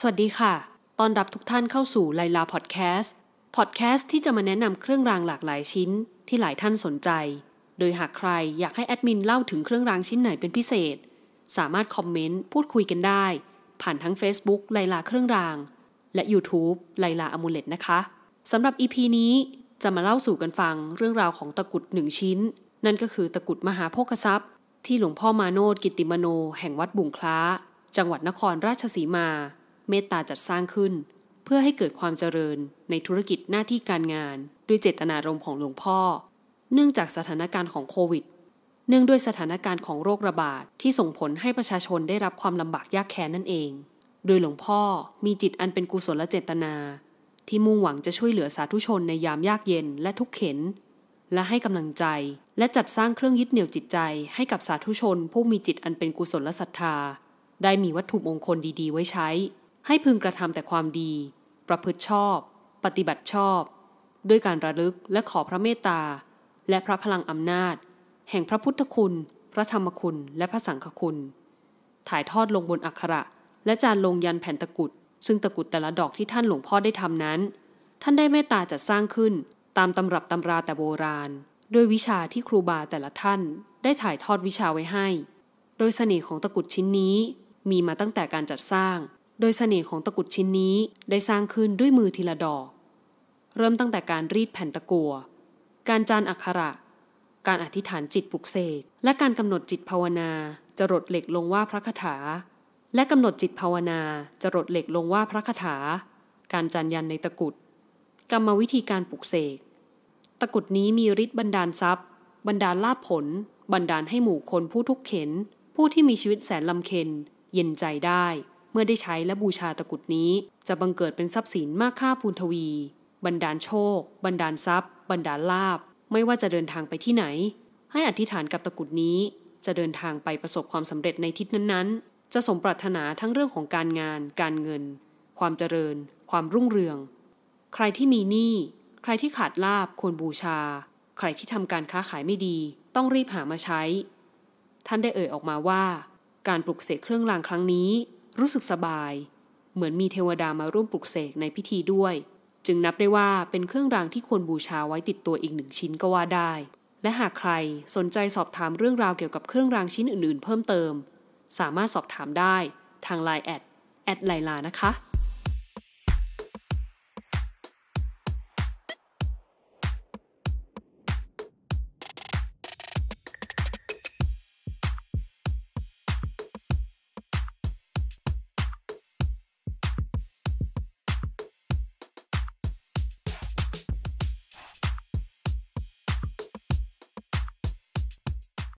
สวัสดีค่ะ ตอนรับทุกท่านเข้าสู่ไลลาพอดแคสต์ พอดแคสต์ที่จะมาแนะนำเครื่องรางหลากหลายชิ้นที่หลายท่านสนใจ โดยหากใครอยากให้แอดมินเล่าถึงเครื่องรางชิ้นไหนเป็นพิเศษ สามารถคอมเมนต์ พูดคุยกันได้ ผ่านทั้ง Facebook ไลลาเครื่องราง และ YouTube ไลลาอมูเลตนะคะ สำหรับ EP นี้จะมาเล่าสู่กันฟังเรื่องราวของตะกุดหนึ่งชิ้น นั่นก็คือตะกุดมหาโพคทรัพย์ ที่หลวงพ่อมาโนด กิติมโน แห่งวัดบุงคล้า จังหวัดนครราชสีมาเมตตาจัดสร้างขึ้น เพื่อให้เกิดความเจริญในธุรกิจหน้าที่การงาน ด้วยเจตนารมณ์ของหลวงพ่อ เนื่องจากสถานการณ์ของโควิด เนื่องด้วยสถานการณ์ของโรคระบาดทที่ส่งผลให้ประชาชนได้รับความลำบากยากแค้นนั่นเอง โดยหลวงพ่อมีจิตอันเป็นกุศลเจตนา ที่มุ่งหวังจะช่วยเหลือสาธุชนในยามยากเย็นและทุกเข็น และให้กำลังใจและจัดสร้างเครื่องยึดเหนี่ยวจิตใจให้กับสาธุชน ผู้มีจิตอันเป็นกุศลและศรัทธา ได้มีวัตถุมงคลดีๆไว้ใช้ให้พึงกระทำแต่ความดี ประพฤติชอบ ปฏิบัติชอบ ด้วยการระลึกและขอพระเมตตาและพระพลังอำนาจ แห่งพระพุทธคุณ พระธรรมคุณ และพระสังฆคุณ ถ่ายทอดลงบนอักขระ และจานลงยันแผ่นตะกุด ซึ่งตะกุดแต่ละดอกที่ท่านหลวงพ่อได้ทำนั้น ท่านได้เมตตาจัดสร้างขึ้นตามตำรับตำราแต่โบราณด้วยวิชาที่ครูบาแต่ละท่านได้ถ่ายทอดวิชาไว้ให้ โดยเสน่ห์ของตะกุดชิ้นนี้มีมาตั้งแต่การจัดสร้างโดยเสน่ห์ของตะกุดชิ้นนี้ได้สร้างขึ้นด้วยมือทีละดอก เริ่มตั้งแต่การรีดแผ่นตะกัว การจานอักขระ การอธิษฐานจิตปลุกเสกและการกำหนดจิตภาวนาจะรดเหล็กลงว่าพระคาถา และกำหนดจิตภาวนาจะรดเหล็กลงว่าพระคาถา การจานยันในตะกุด กรรมวิธีการปลุกเสกตะกุดนี้มีฤทธิ์บรรดาลทรัพย์บรรดาลลาภผลบรรดาลให้หมู่คนผู้ทุกข์เข็นผู้ที่มีชีวิตแสนลำเค็นเย็นใจได้เมื่อได้ใช้และบูชาตะกุดนี้ จะบังเกิดเป็นทรัพย์สินมากค่าพูนทวีบรรดาลโชคบรรดาลทรัพย์บรรดาลลาบ ไม่ว่าจะเดินทางไปที่ไหน ให้อธิษฐานกับตะกุดนี้ จะเดินทางไปประสบความสำเร็จในทิศนั้นๆ จะสมปรารถนาทั้งเรื่องของการงาน การเงิน ความเจริญ ความรุ่งเรือง ใครที่มีหนี้ใครที่ขาดลาบควรบูชา ใครที่ทำการค้าขายไม่ดี ต้องรีบหามาใช้ ท่านได้เอ่ยออกมาว่า การปลุกเสกเครื่องรางครั้งนี้รู้สึกสบาย เหมือนมีเทวดามาร่วมปลุกเสกในพิธีด้วย จึงนับได้ว่าเป็นเครื่องรางที่ควรบูชาไว้ติดตัวอีกหนึ่งชิ้นก็ว่าได้ และหากใครสนใจสอบถามเรื่องราวเกี่ยวกับเครื่องรางชิ้นอื่นๆ เพิ่มเติม สามารถสอบถามได้ทางไลน์แอดแอดไลลานะคะ